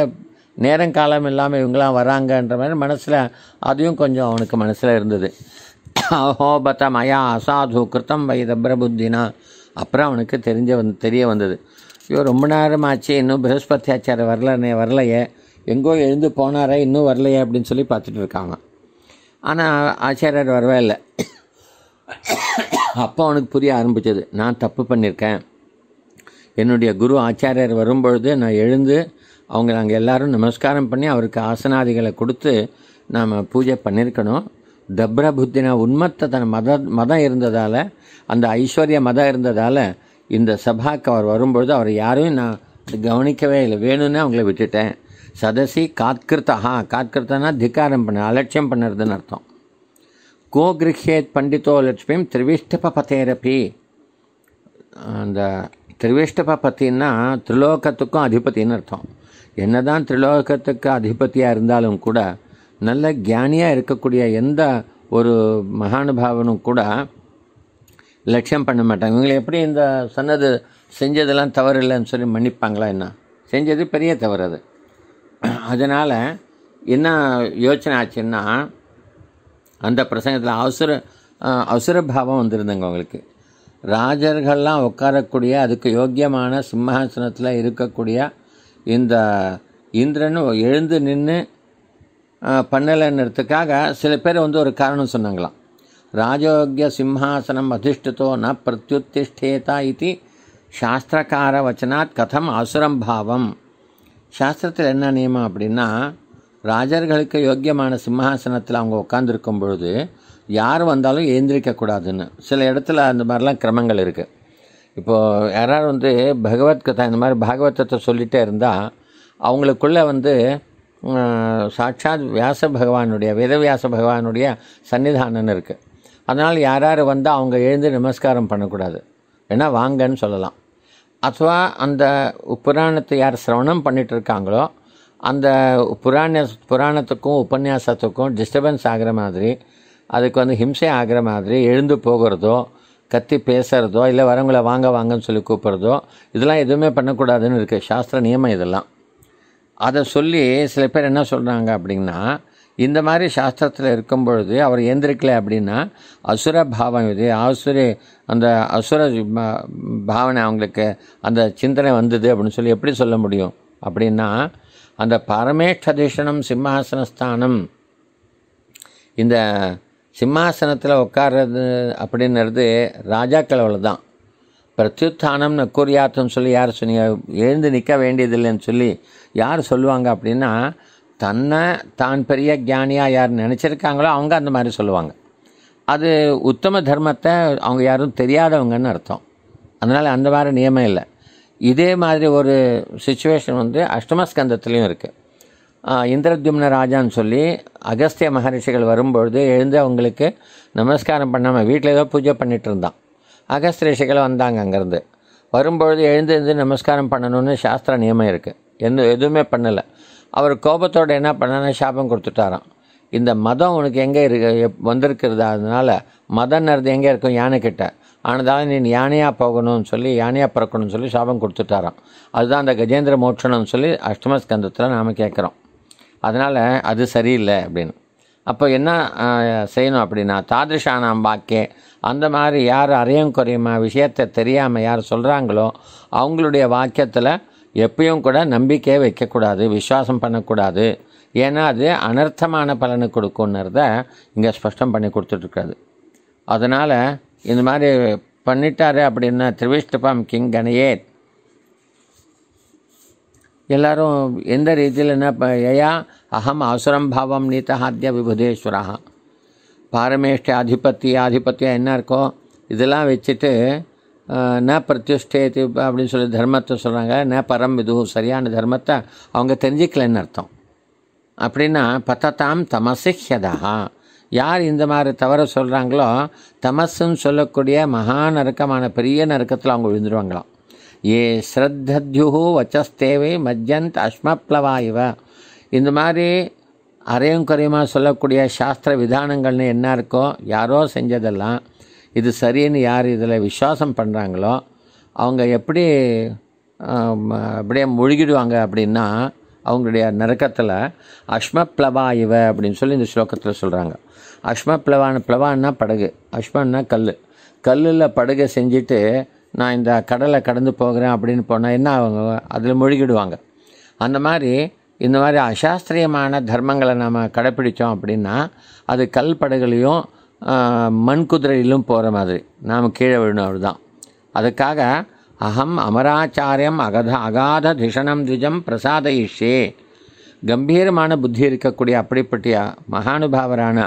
நேரம் காலம் இல்லாமல் இவங்களாம் வராங்கன்ற மாதிரி மனசில் அதையும் கொஞ்சம் அவனுக்கு மனசில் இருந்தது அஹோ மயா அசாது கிருத்தம் வைத பிரபுத்தினா அப்புறம் அவனுக்கு தெரிஞ்ச வந் தெரிய வந்தது ஐயோ ரொம்ப நேரம் ஆச்சு இன்னும் பிரகஸ்பதி ஆச்சார வரலனே வரலையே எங்கோ எழுந்து போனாரே இன்னும் வரலையே அப்படின்னு சொல்லி பார்த்துட்டு இருக்காங்க ஆனால் ஆச்சாரியர் வரவே இல்லை அப்போ அவனுக்கு புரிய ஆரம்பித்தது நான் தப்பு பண்ணியிருக்கேன் என்னுடைய குரு ஆச்சாரியர் வரும்பொழுது நான் எழுந்து அவங்க நாங்கள் எல்லோரும் நமஸ்காரம் பண்ணி அவருக்கு ஆசனாதிகளை கொடுத்து நாம் பூஜை பண்ணியிருக்கணும் தப்ர புத்தினா தன் மத மதம் இருந்ததால் அந்த ஐஸ்வர்ய மதம் இருந்ததால் இந்த சபாக்கு அவர் வரும்பொழுது அவர் யாரையும் நான் கவனிக்கவே இல்லை வேணும்னு அவங்கள விட்டுட்டேன் சதசி காத்கிருத்தா காத்கிருத்தனா திக்காரம் பண்ண அலட்சியம் பண்ணுறதுன்னு அர்த்தம் கோ கிரஹேத் பண்டிதோ லட்சுமியும் திரிவிஷ்டப பதேரப்பி அந்த திரிவிஷ்டப பத்தின்னா திரிலோகத்துக்கும் அதிபத்தின்னு அர்த்தம் என்னதான் திரிலோகத்துக்கு அதிபதியாக இருந்தாலும் கூட நல்ல கியானியாக இருக்கக்கூடிய எந்த ஒரு மகானுபாவனும் கூட லட்சியம் பண்ண மாட்டாங்க இவங்களை எப்படி இந்த சொன்னது செஞ்சதெல்லாம் தவறு இல்லைன்னு சொல்லி மன்னிப்பாங்களா என்ன செஞ்சது பெரிய தவறு அது அதனால் என்ன யோசனை ஆச்சுன்னா அந்த பிரசங்கத்தில் அவசர அவசர பாவம் வந்திருந்தாங்க அவங்களுக்கு ராஜர்கள்லாம் உட்காரக்கூடிய அதுக்கு யோக்கியமான சிம்மாசனத்தில் இருக்கக்கூடிய இந்த இந்திரன் எழுந்து நின்று பண்ணலைன்றதுக்காக சில பேர் வந்து ஒரு காரணம் சொன்னாங்களாம் ராஜோக்கிய சிம்ஹாசனம் அதிஷ்டித்தோ ந பிரத்யுத்திஷ்டேதா இது சாஸ்திரக்கார வச்சனாத் கதம் அசுரம் பாவம் சாஸ்திரத்தில் என்ன நியமம் அப்படின்னா ராஜர்களுக்கு யோக்கியமான சிம்ஹாசனத்தில் அவங்க உட்காந்துருக்கும் பொழுது யார் வந்தாலும் எழுந்திரிக்கக்கூடாதுன்னு சில இடத்துல அந்த மாதிரிலாம் கிரமங்கள் இருக்குது இப்போது யாராவது வந்து பகவத்கதா இந்த மாதிரி பாகவதத்தை சொல்லிகிட்டே இருந்தால் அவங்களுக்குள்ளே வந்து சாட்சாத் வியாச பகவானுடைய வேதவியாச பகவானுடைய சன்னிதானம் இருக்குது அதனால் யார் யார் வந்தால் அவங்க எழுந்து நமஸ்காரம் பண்ணக்கூடாது ஏன்னா வாங்கன்னு சொல்லலாம் அதுவா அந்த புராணத்தை யார் சிரவணம் பண்ணிகிட்டு இருக்காங்களோ அந்த புராண புராணத்துக்கும் உபன்யாசத்துக்கும் டிஸ்டர்பன்ஸ் ஆகிற மாதிரி அதுக்கு வந்து ஹிம்சை ஆகிற மாதிரி எழுந்து போகிறதோ கத்தி பேசுகிறதோ இல்லை வரவங்களை வாங்க வாங்கன்னு சொல்லி கூப்பிட்றதோ இதெல்லாம் எதுவுமே பண்ணக்கூடாதுன்னு இருக்குது சாஸ்திர நியமம் இதெல்லாம் அதை சொல்லி சில பேர் என்ன சொல்கிறாங்க அப்படின்னா இந்த மாதிரி சாஸ்திரத்தில் இருக்கும் பொழுது அவர் எந்திரிக்கல அப்படின்னா அசுர பாவம் இது அசுரி அந்த அசுர பாவனை அவங்களுக்கு அந்த சிந்தனை வந்தது அப்படின்னு சொல்லி எப்படி சொல்ல முடியும் அப்படின்னா அந்த பரமேஷ்டதிஷனம் சிம்மாசனஸ்தானம் இந்த சிம்மாசனத்தில் உட்கார்றது அப்படின்றது ராஜாக்களவில் தான் பிரத்யுத்தானம் நக்கூரியாத்துன்னு சொல்லி யார் சொன்னீங்க எழுந்து நிற்க வேண்டியதில்லைன்னு சொல்லி யார் சொல்லுவாங்க அப்படின்னா தன்னை தான் பெரிய ஜானியாக யார் நினச்சிருக்காங்களோ அவங்க அந்த மாதிரி சொல்லுவாங்க அது உத்தம தர்மத்தை அவங்க யாரும் தெரியாதவங்கன்னு அர்த்தம் அதனால் அந்த மாதிரி நியமம் இல்லை இதே மாதிரி ஒரு சுச்சுவேஷன் வந்து அஷ்டமஸ்கந்தத்துலேயும் இருக்குது இந்திரத்யும்ன ராஜான்னு சொல்லி அகஸ்திய மகரிஷிகள் வரும்பொழுது எழுந்து அவங்களுக்கு நமஸ்காரம் பண்ணாமல் வீட்டில் ஏதோ பூஜை பண்ணிகிட்டு இருந்தான் அகஸ்திய ரிஷிகள் வந்தாங்க அங்கேருந்து வரும்பொழுது எழுந்து எழுந்து நமஸ்காரம் பண்ணணும்னு சாஸ்திர நியமம் இருக்குது எந்த எதுவுமே பண்ணலை அவர் கோபத்தோடு என்ன பண்ணனா சாபம் கொடுத்துட்டாராம் இந்த மதம் உனக்கு எங்கே இருக்க வந்திருக்கிறதா அதனால் மதன்றது எங்கே இருக்கும் யானைக்கிட்ட ஆனதால் நீ யானையாக போகணும்னு சொல்லி யானையாக பிறக்கணும்னு சொல்லி சாபம் கொடுத்துட்டாராம் அதுதான் அந்த கஜேந்திர மோட்சணம்னு சொல்லி அஷ்டமஸ்கந்தத்தில் நாம் கேட்குறோம் அதனால் அது சரியில்லை அப்படின்னு அப்போ என்ன செய்யணும் அப்படின்னா தாதிருஷானாம் பாக்கே அந்த மாதிரி யார் அறையும் குறையுமா விஷயத்தை தெரியாமல் யார் சொல்கிறாங்களோ அவங்களுடைய வாக்கியத்தில் எப்பயும் கூட நம்பிக்கையை வைக்கக்கூடாது விஸ்வாசம் பண்ணக்கூடாது ஏன்னா அது அனர்த்தமான பலனை கொடுக்குன்றத இங்கே ஸ்பஷ்டம் பண்ணி கொடுத்துட்ருக்காது அதனால் இந்த மாதிரி பண்ணிட்டாரு அப்படின்னா திரிவிஷ்டபம் கிங் கணையே எல்லாரும் எந்த ரீதியில் என்ன ஏயா அகம் அவசரம் பாவம் நீத்த ஹாத்திய விபுதேஸ்வரா பாரமேஷ்ட ஆதிபத்திய ஆதிபத்தியம் என்ன இருக்கோ இதெல்லாம் வச்சுட்டு ந பிரத்யுஷ்டேத்து அப்படின்னு சொல்லி தர்மத்தை சொல்கிறாங்க ந பரம் இது சரியான தர்மத்தை அவங்க தெரிஞ்சுக்கலன்னு அர்த்தம் அப்படின்னா பத்தத்தாம் தமசிஹ்யதா யார் இந்த மாதிரி தவற சொல்கிறாங்களோ தமசுன்னு சொல்லக்கூடிய மகா நறுக்கமான பெரிய நறுக்கத்தில் அவங்க விழுந்துருவாங்களாம் ஏ ஸ்ரத்தத்யுஹு வச்சஸ்தேவை மஜ்ஜந்த் அஸ்மப்ளவா இவ இந்த மாதிரி அரையும் குறையுமாக சொல்லக்கூடிய சாஸ்திர விதானங்கள்னு என்ன இருக்கோ யாரோ செஞ்சதெல்லாம் இது சரின்னு யார் இதில் விசுவாசம் பண்ணுறாங்களோ அவங்க எப்படி அப்படியே மூழ்கிடுவாங்க அப்படின்னா அவங்களுடைய நெருக்கத்தில் அஷ்மப்ளவா பிளவா இவ அப்படின்னு சொல்லி இந்த ஸ்லோகத்தில் சொல்கிறாங்க அஷ்மப்ளவான பிளவான பிளவான்னா படகு அஷ்மன்னா கல் கல்லில் படுகை செஞ்சுட்டு நான் இந்த கடலை கடந்து போகிறேன் அப்படின்னு போனால் என்ன அவங்க அதில் மூழ்கிடுவாங்க அந்த மாதிரி இந்த மாதிரி அசாஸ்திரியமான தர்மங்களை நாம் கடைப்பிடித்தோம் அப்படின்னா அது கல் படகுலையும் மண் குதிரையிலும் போகிற மாதிரி நாம் கீழே விழணும் தான் அதுக்காக அகம் அமராச்சாரியம் அகத அகாத திஷணம் திஜம் பிரசாதயிஷே கம்பீரமான புத்தி இருக்கக்கூடிய அப்படிப்பட்ட மகானுபாவரான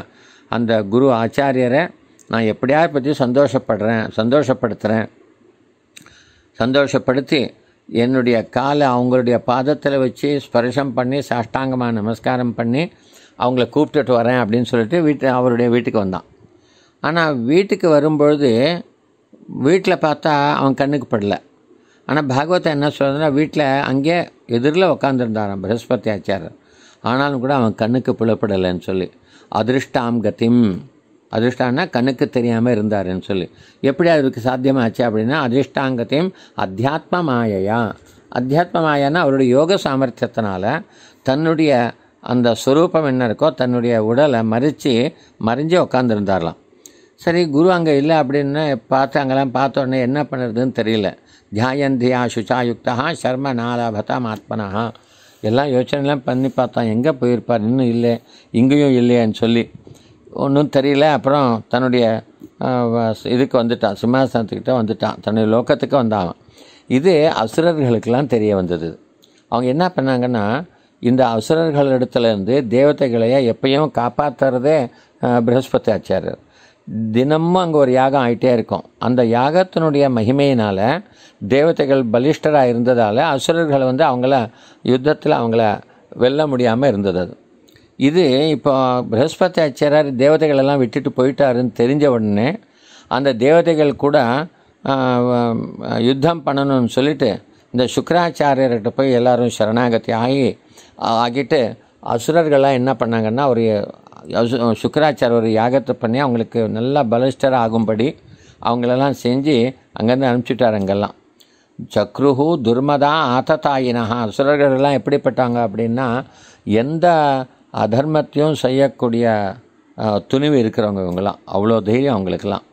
அந்த குரு ஆச்சாரியரை நான் எப்படியாவது பற்றி சந்தோஷப்படுறேன் சந்தோஷப்படுத்துகிறேன் சந்தோஷப்படுத்தி என்னுடைய காலை அவங்களுடைய பாதத்தில் வச்சு ஸ்பர்ஷம் பண்ணி சாஷ்டாங்கமாக நமஸ்காரம் பண்ணி அவங்கள கூப்பிட்டுட்டு வரேன் அப்படின்னு சொல்லிட்டு வீட்டு அவருடைய வீட்டுக்கு வந்தான் ஆனால் வீட்டுக்கு வரும்பொழுது வீட்டில் பார்த்தா அவன் கண்ணுக்கு படல ஆனால் பாகவத என்ன சொல்கிறதுனா வீட்டில் அங்கே எதிரில் உட்காந்துருந்தாராம் பிரகஸ்பதி ஆச்சாரர் ஆனாலும் கூட அவன் கண்ணுக்கு புலப்படலைன்னு சொல்லி அதிருஷ்டாம் கத்திம் அதிர்ஷ்டம்னா கண்ணுக்கு தெரியாமல் இருந்தாருன்னு சொல்லி எப்படி அதுக்கு சாத்தியமாச்சு அப்படின்னா அதிர்ஷ்டாங்கத்தையும் அத்தியாத்ம மாயையா அத்தியாத்ம மாயான்னா அவருடைய யோக சாமர்த்தியத்தினால தன்னுடைய அந்த சுரூபம் என்ன இருக்கோ தன்னுடைய உடலை மறித்து மறைஞ்சே உட்காந்துருந்தாரலாம் சரி குரு அங்கே இல்லை அப்படின்னு பார்த்து அங்கெல்லாம் பார்த்தோடனே என்ன பண்ணுறதுன்னு தெரியல தியாயந்தியா சுசாயுக்தா சர்ம நாலாபதாம் ஆத்மனா எல்லாம் யோசனைலாம் பண்ணி பார்த்தான் எங்கே போயிருப்பார் இன்னும் இல்லை இங்கேயும் இல்லையான்னு சொல்லி ஒன்றும் தெரியல அப்புறம் தன்னுடைய இதுக்கு வந்துட்டான் சிம்மாசனத்துக்கிட்ட வந்துட்டான் தன்னுடைய லோக்கத்துக்கு வந்தான் இது அசுரர்களுக்கெல்லாம் தெரிய வந்தது அவங்க என்ன பண்ணாங்கன்னா இந்த இடத்துலேருந்து தேவதைகளையே எப்பயும் காப்பாற்றுறதே பிரகஸ்பதி ஆச்சாரியர் தினமும் அங்கே ஒரு யாகம் ஆகிட்டே இருக்கும் அந்த யாகத்தினுடைய மகிமையினால் தேவதைகள் பலிஷ்டராக இருந்ததால் அசுரர்கள் வந்து அவங்கள யுத்தத்தில் அவங்கள வெல்ல முடியாமல் இருந்தது அது இது இப்போ ப்ரஹஸ்பதி ஆச்சாரியார் தேவதைகளெல்லாம் விட்டுட்டு போயிட்டாருன்னு தெரிஞ்ச உடனே அந்த தேவதைகள் கூட யுத்தம் பண்ணணும்னு சொல்லிட்டு இந்த சுக்கராச்சாரியர்கிட்ட போய் எல்லோரும் சரணாகதி ஆகி ஆகிட்டு அசுரர்கள்லாம் என்ன பண்ணாங்கன்னா ஒரு சுக்கராச்சார ஒரு யாகத்தை பண்ணி அவங்களுக்கு நல்லா பலிஷ்டர் ஆகும்படி அவங்களெல்லாம் செஞ்சு அங்கேருந்து அனுப்பிச்சுட்டார் அங்கெல்லாம் சக்ருஹு துர்மதா ஆத்ததாயினஹா அசுரர்கள்லாம் எப்படிப்பட்டாங்க அப்படின்னா எந்த அதர்மத்தையும் செய்யக்கூடிய துணிவு இருக்கிறவங்க இவங்கெல்லாம் அவ்வளோ தைரியம் அவங்களுக்கெல்லாம்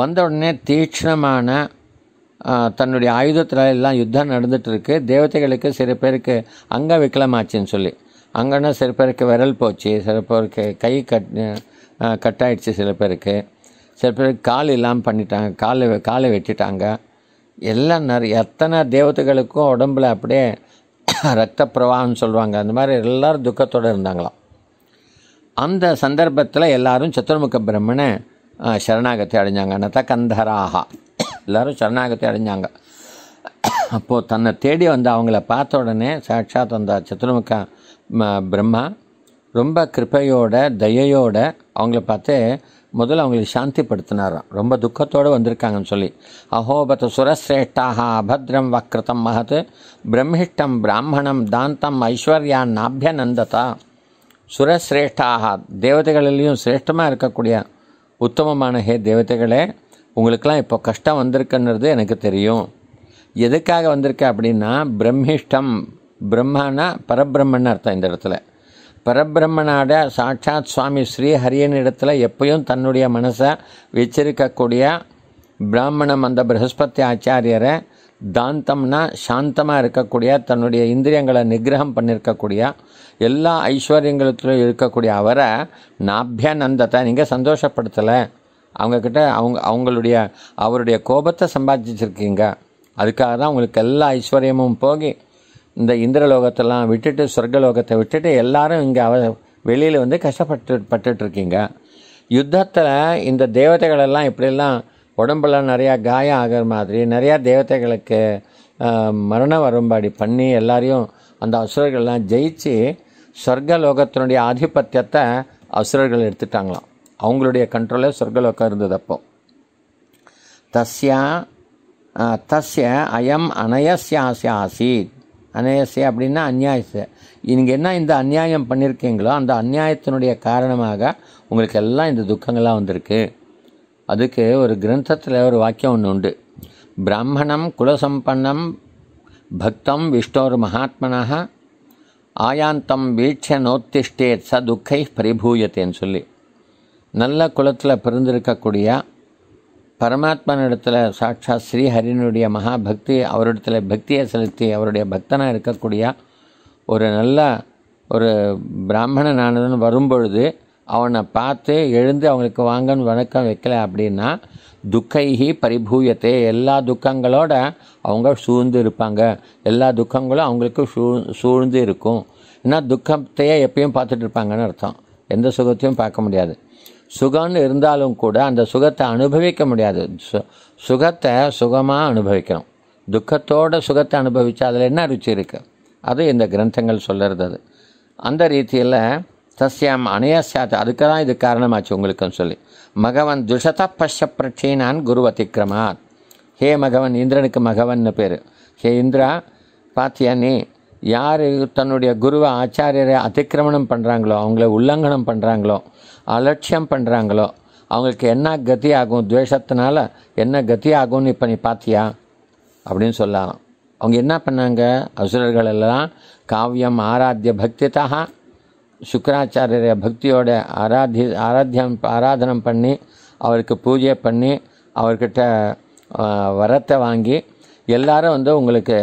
வந்த உடனே தீட்சணமான தன்னுடைய ஆயுதத்தில் எல்லாம் யுத்தம் நடந்துகிட்டு தேவதைகளுக்கு சில பேருக்கு அங்க விக்கலமாச்சின்னு சொல்லி அங்கன்னா சில பேருக்கு விரல் போச்சு சில பேருக்கு கை கட் கட் ஆகிடுச்சு சில பேருக்கு சில பேருக்கு கால் இல்லாமல் பண்ணிட்டாங்க காலை காலை வெட்டிட்டாங்க எல்லாம் நிறைய எத்தனை தேவதைகளுக்கும் உடம்புல அப்படியே ரத்த பிரவாகம்னு சொல்லுவாங்க அந்த மாதிரி எல்லோரும் துக்கத்தோடு இருந்தாங்களாம் அந்த சந்தர்ப்பத்தில் எல்லாரும் சத்துர்முக பிரம்மனை சரணாகத்தை அடைஞ்சாங்க கந்தராகா எல்லோரும் சரணாகத்தை அடைஞ்சாங்க அப்போது தன்னை தேடி வந்து அவங்கள பார்த்த உடனே சாட்சாத் அந்த சத்துர்முக பிரம்மா ரொம்ப கிருப்பையோட தயையோட அவங்கள பார்த்து முதல்ல அவங்களுக்கு சாந்திப்படுத்தினாராம் ரொம்ப துக்கத்தோடு வந்திருக்காங்கன்னு சொல்லி அஹோபத சுரஸ்ரேஷ்டாக அபத்ரம் வக்ரதம் மகத் பிரம்மிஷ்டம் பிராமணம் தாந்தம் ஐஸ்வர்யா நாபியநந்ததா சுரஸ்ரேஷ்டாக தேவதைகளிலையும் சிரேஷ்டமாக இருக்கக்கூடிய உத்தமமான ஹே தேவதைகளே உங்களுக்கெல்லாம் இப்போ கஷ்டம் வந்திருக்குன்றது எனக்கு தெரியும் எதுக்காக வந்திருக்கு அப்படின்னா பிரம்மிஷ்டம் பிரம்மானா பரபிரம்மன் அர்த்தம் இந்த இடத்துல பரபிரம்மனாட சாட்சாத் சுவாமி ஸ்ரீஹரியன் இடத்துல எப்பயும் தன்னுடைய மனசை வச்சிருக்கக்கூடிய பிராமணம் அந்த பிரகஸ்பதி ஆச்சாரியரை தாந்தம்னா சாந்தமாக இருக்கக்கூடிய தன்னுடைய இந்திரியங்களை நிகிரகம் பண்ணியிருக்கக்கூடிய எல்லா ஐஸ்வர்யங்களுக்கும் இருக்கக்கூடிய அவரை நாபியானந்தத்தை நீங்கள் சந்தோஷப்படுத்தலை அவங்கக்கிட்ட அவங்க அவங்களுடைய அவருடைய கோபத்தை சம்பாதிச்சிருக்கீங்க அதுக்காக தான் உங்களுக்கு எல்லா ஐஸ்வர்யமும் போகி இந்த இந்திரலோகத்தெல்லாம் விட்டுட்டு சொர்க்கலோகத்தை விட்டுட்டு எல்லாரும் இங்கே அவ வெளியில் வந்து கஷ்டப்பட்டு இருக்கீங்க யுத்தத்தில் இந்த தேவதைகளெல்லாம் இப்படிலாம் உடம்பெல்லாம் நிறையா காயம் ஆகிற மாதிரி நிறையா தேவதைகளுக்கு மரண வரும்பாடி பண்ணி எல்லாரையும் அந்த அசுரர்கள்லாம் ஜெயிச்சு சொர்க்கலோகத்தினுடைய ஆதிபத்தியத்தை அசுரர்கள் எடுத்துட்டாங்களாம் அவங்களுடைய கண்ட்ரோலில் சொர்க்கலோகம் இருந்தது அப்போ தஸ்யா தஸ்ய அயம் அனயஸ்யாசி ஆசீத் அநேசை அப்படின்னா அந்நியாயத்தை நீங்கள் என்ன இந்த அந்நியாயம் பண்ணியிருக்கீங்களோ அந்த அந்நியாயத்தினுடைய காரணமாக உங்களுக்கு எல்லாம் இந்த துக்கங்கள்லாம் வந்திருக்கு அதுக்கு ஒரு கிரந்தத்தில் ஒரு வாக்கியம் ஒன்று உண்டு பிராமணம் குலசம்பன்னம் பக்தம் விஷ்ணோர் மகாத்மனாக ஆயாந்தம் வீட்ச நோத்திஷ்டே ச துக்கை பரிபூயத்தேன்னு சொல்லி நல்ல குலத்தில் பிறந்திருக்கக்கூடிய பரமாத்மனிடத்தில் சாட்சாத் ஸ்ரீஹரினுடைய மகாபக்தி அவரிடத்தில் பக்தியை செலுத்தி அவருடைய பக்தனாக இருக்கக்கூடிய ஒரு நல்ல ஒரு பிராமணனானதுன்னு வரும்பொழுது அவனை பார்த்து எழுந்து அவங்களுக்கு வாங்கன்னு வணக்கம் வைக்கல அப்படின்னா துக்கைகி பரிபூயத்தை எல்லா துக்கங்களோட அவங்க சூழ்ந்து இருப்பாங்க எல்லா துக்கங்களும் அவங்களுக்கு சூ சூழ்ந்து இருக்கும் ஏன்னா துக்கத்தையே எப்பயும் பார்த்துட்டு இருப்பாங்கன்னு அர்த்தம் எந்த சுகத்தையும் பார்க்க முடியாது சுகம்னு இருந்தாலும் கூட அந்த சுகத்தை அனுபவிக்க முடியாது சு சுகத்தை சுகமாக அனுபவிக்கணும் துக்கத்தோட சுகத்தை அனுபவித்தா அதில் என்ன ருச்சி இருக்குது அது இந்த கிரந்தங்கள் சொல்லுறது அது அந்த ரீதியில் அணைய அணையசாத் அதுக்கு தான் இது காரணமாச்சு உங்களுக்குன்னு சொல்லி மகவன் துஷத பஷ நான் குரு அதிக்கிரமாத் ஹே மகவன் இந்திரனுக்கு மகவன் பேர் ஹே இந்திரா பாத்தியா நீ யார் தன்னுடைய குருவை ஆச்சாரியரை அதிக்கிரமணம் பண்ணுறாங்களோ அவங்கள உல்லங்கனம் பண்ணுறாங்களோ அலட்சியம் பண்ணுறாங்களோ அவங்களுக்கு என்ன கதி ஆகும் துவேஷத்தினால என்ன கதி ஆகும்னு இப்போ நீ பார்த்தியா அப்படின்னு சொல்லலாம் அவங்க என்ன பண்ணாங்க அசுரர்கள் எல்லாம் காவியம் ஆராத்திய தான் சுக்கராச்சாரிய பக்தியோட ஆராத்தி ஆராத்தியம் ஆராதனம் பண்ணி அவருக்கு பூஜை பண்ணி அவர்கிட்ட வரத்தை வாங்கி எல்லாரும் வந்து உங்களுக்கு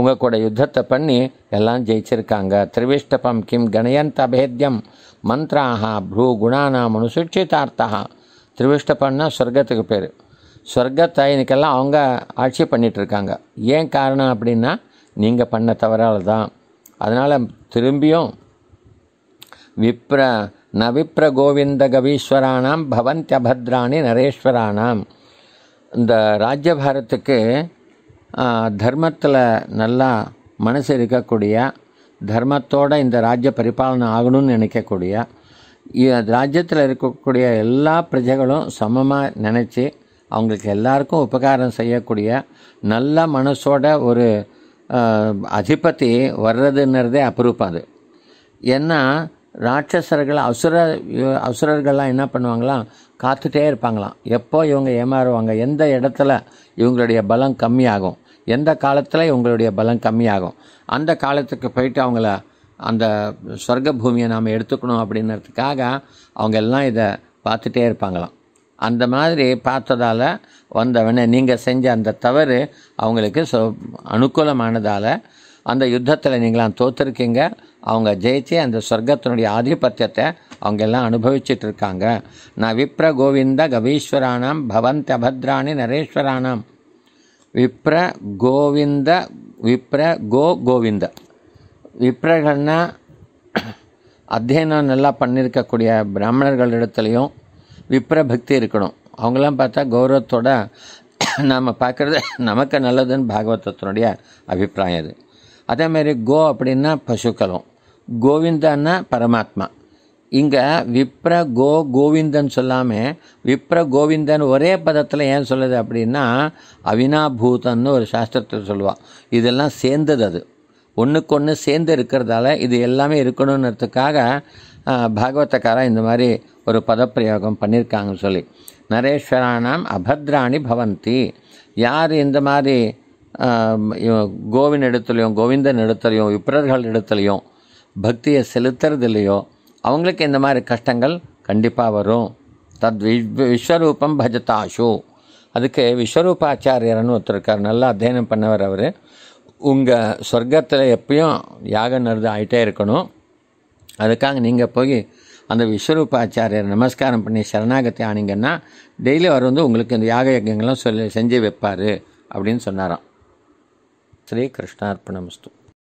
உங்கள் கூட யுத்தத்தை பண்ணி எல்லாம் ஜெயிச்சிருக்காங்க திரிவிஷ்டபம் கிம் கணயந்த அபேத்தியம் ப்ரூ பூகுணானாம் அனுசுட்சித்தார்த்தா திருவிஷ்டப்பண்ணா சொர்க்கத்துக்கு பேர் சொர்க்கத்தை இன்னைக்கெல்லாம் அவங்க ஆட்சி பண்ணிகிட்ருக்காங்க ஏன் காரணம் அப்படின்னா நீங்கள் பண்ண தவறால் தான் அதனால் திரும்பியும் விப்ர ந விப்ர கோவிந்த கவீஸ்வரானாம் அபத்ராணி நரேஸ்வரானாம் இந்த ராஜ்யபாரத்துக்கு தர்மத்தில் நல்லா மனசு இருக்கக்கூடிய தர்மத்தோடு இந்த ராஜ்ய பரிபாலனை ஆகணும்னு நினைக்கக்கூடிய ராஜ்யத்தில் இருக்கக்கூடிய எல்லா பிரஜைகளும் சமமாக நினச்சி அவங்களுக்கு எல்லாருக்கும் உபகாரம் செய்யக்கூடிய நல்ல மனசோட ஒரு அதிபதி வர்றதுன்றதே அபரூபம் அது ஏன்னா ராட்சசர்கள் அசுர அசுரர்கள்லாம் என்ன பண்ணுவாங்களாம் காத்துட்டே இருப்பாங்களாம் எப்போ இவங்க ஏமாறுவாங்க எந்த இடத்துல இவங்களுடைய பலம் கம்மியாகும் எந்த காலத்தில் இவங்களுடைய பலம் கம்மியாகும் அந்த காலத்துக்கு போயிட்டு அவங்கள அந்த சொர்க்க பூமியை நாம் எடுத்துக்கணும் அப்படின்றதுக்காக அவங்க எல்லாம் இதை பார்த்துட்டே இருப்பாங்களாம் அந்த மாதிரி பார்த்ததால் வந்தவனே நீங்கள் செஞ்ச அந்த தவறு அவங்களுக்கு சொ அனுகூலமானதால் அந்த யுத்தத்தில் நீங்களாம் தோற்றுருக்கீங்க அவங்க ஜெயிச்சு அந்த சொர்க்கத்தினுடைய ஆதிபத்தியத்தை அவங்க எல்லாம் அனுபவிச்சுட்டு இருக்காங்க நான் விப்ர கோவிந்த கவீஸ்வரானாம் பவந்த் அபத்ராணி நரேஸ்வரானாம் விப்ர கோவிந்த ವಿಪ್ರ ಗೋ கோவிந்த விப்ரகள்னா அத்தியனம் நல்லா பண்ணியிருக்கக்கூடிய பிராமணர்களிடத்துலையும் விப்ர பக்தி இருக்கணும் அவங்களாம் பார்த்தா கௌரவத்தோட நாம் பார்க்குறது நமக்கு நல்லதுன்னு பாகவதத்தினுடைய அபிப்பிராயம் இது அதேமாரி கோ அப்படின்னா பசுக்களும் கோவிந்தான்னா பரமாத்மா இங்கே விப்ர கோ கோவிந்தன் சொல்லாமல் விப்ர கோவிந்தன் ஒரே பதத்தில் ஏன் சொல்லுது அப்படின்னா அவினாபூதன்னு ஒரு சாஸ்திரத்தில் சொல்லுவான் இதெல்லாம் சேர்ந்தது அது ஒன்றுக்கொன்று சேர்ந்து இருக்கிறதால இது எல்லாமே இருக்கணுன்றதுக்காக பாகவதக்காரன் இந்த மாதிரி ஒரு பதப்பிரயோகம் பண்ணியிருக்காங்கன்னு சொல்லி நரேஸ்வரானாம் அபத்ராணி பவந்தி யார் இந்த மாதிரி கோவின் இடத்துலையும் கோவிந்தன் இடத்துலையும் விப்ரர்கள் இடத்துலையும் பக்தியை செலுத்துறது இல்லையோ அவங்களுக்கு இந்த மாதிரி கஷ்டங்கள் கண்டிப்பாக வரும் தத் விஸ்வரூபம் பஜதாஷு அதுக்கு விஸ்வரூபாச்சாரியர்னு ஒருத்தர் இருக்கார் நல்லா அத்தியனம் பண்ணவர் அவர் உங்கள் சொர்க்கத்தில் எப்பயும் யாகம் நடந்து ஆகிட்டே இருக்கணும் அதுக்காக நீங்கள் போய் அந்த விஸ்வரூபாச்சாரியர் நமஸ்காரம் பண்ணி சரணாகத்தை ஆனீங்கன்னா டெய்லி அவர் வந்து உங்களுக்கு இந்த யாக யஜங்கள்லாம் சொல்லி செஞ்சு வைப்பார் அப்படின்னு சொன்னாராம் ஸ்ரீ கிருஷ்ணார்ப்பணமஸ்து